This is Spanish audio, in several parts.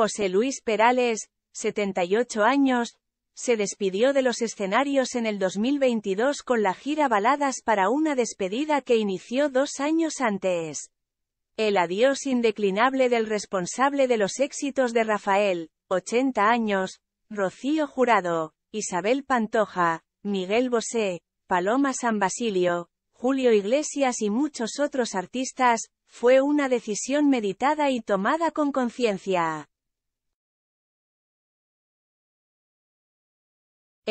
José Luis Perales, 78 años, se despidió de los escenarios en el 2022 con la gira Baladas para una despedida que inició dos años antes. El adiós indeclinable del responsable de los éxitos de Rafael, 80 años, Rocío Jurado, Isabel Pantoja, Miguel Bosé, Paloma San Basilio, Julio Iglesias y muchos otros artistas, fue una decisión meditada y tomada con conciencia.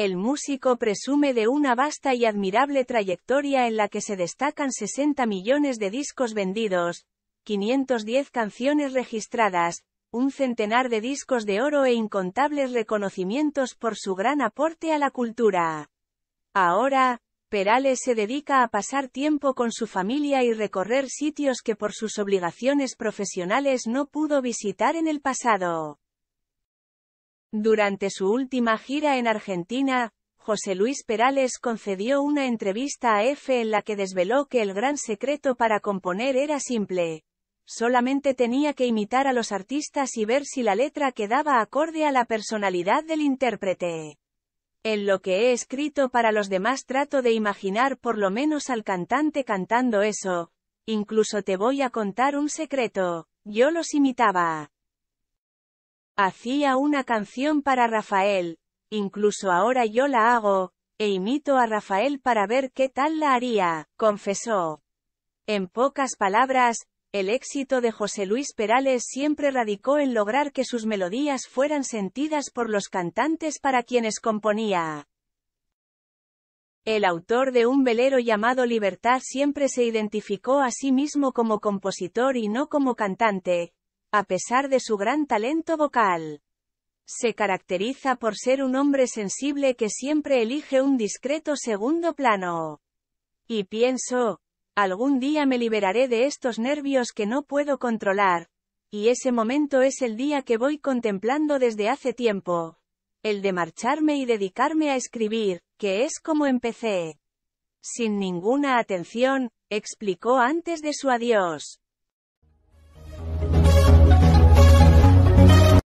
El músico presume de una vasta y admirable trayectoria en la que se destacan 60 millones de discos vendidos, 510 canciones registradas, un centenar de discos de oro e incontables reconocimientos por su gran aporte a la cultura. Ahora, Perales se dedica a pasar tiempo con su familia y recorrer sitios que por sus obligaciones profesionales no pudo visitar en el pasado. Durante su última gira en Argentina, José Luis Perales concedió una entrevista a F en la que desveló que el gran secreto para componer era simple. Solamente tenía que imitar a los artistas y ver si la letra quedaba acorde a la personalidad del intérprete. En lo que he escrito para los demás trato de imaginar por lo menos al cantante cantando eso. Incluso te voy a contar un secreto. Yo los imitaba. Hacía una canción para Rafael, incluso ahora yo la hago, e imito a Rafael para ver qué tal la haría, confesó. En pocas palabras, el éxito de José Luis Perales siempre radicó en lograr que sus melodías fueran sentidas por los cantantes para quienes componía. El autor de un velero llamado Libertad siempre se identificó a sí mismo como compositor y no como cantante, a pesar de su gran talento vocal. Se caracteriza por ser un hombre sensible que siempre elige un discreto segundo plano. Y pienso, algún día me liberaré de estos nervios que no puedo controlar, y ese momento es el día que voy contemplando desde hace tiempo. El de marcharme y dedicarme a escribir, que es como empecé. Sin ninguna atención, explicó antes de su adiós.